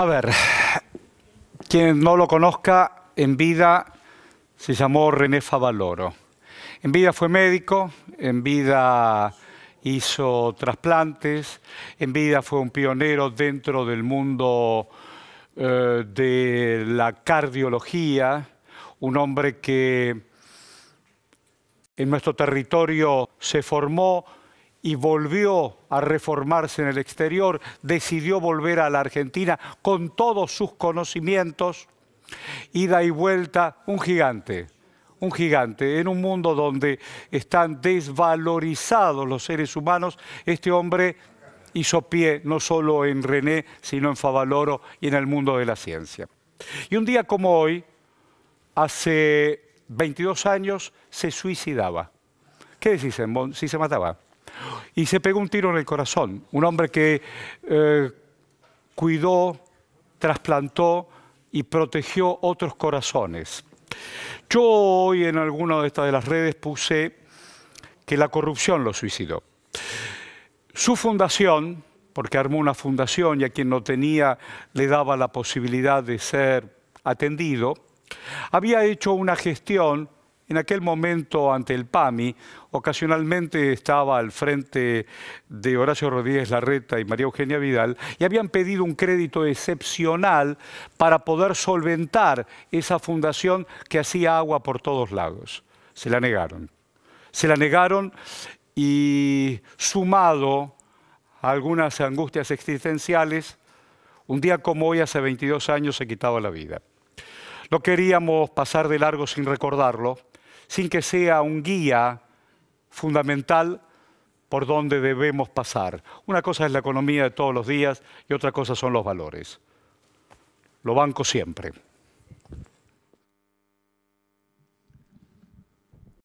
A ver, quien no lo conozca, en vida se llamó René Favaloro. En vida fue médico, en vida hizo trasplantes, en vida fue un pionero dentro del mundo eh, de la cardiología, un hombre que en nuestro territorio se formó y volvió a reformarse en el exterior, decidió volver a la Argentina con todos sus conocimientos, ida y vuelta, un gigante, un gigante. En un mundo donde están desvalorizados los seres humanos, este hombre hizo pie no solo en René, sino en Favaloro y en el mundo de la ciencia. Y un día como hoy, hace 22 años, se suicidaba. ¿Qué decís, si se mataba? y se pegó un tiro en el corazón. Un hombre que eh, cuidó, trasplantó y protegió otros corazones. Yo hoy en alguna de estas de las redes puse que la corrupción lo suicidó. Su fundación, porque armó una fundación y a quien no tenía le daba la posibilidad de ser atendido, había hecho una gestión en aquel momento ante el PAMI, ocasionalmente estaba al frente de Horacio Rodríguez Larreta y María Eugenia Vidal, y habían pedido un crédito excepcional para poder solventar esa fundación que hacía agua por todos lados. Se la negaron. Se la negaron y sumado a algunas angustias existenciales, un día como hoy, hace 22 años, se quitaba la vida. No queríamos pasar de largo sin recordarlo, sin que sea un guía fundamental por donde debemos pasar. Una cosa es la economía de todos los días y otra cosa son los valores. Lo banco siempre.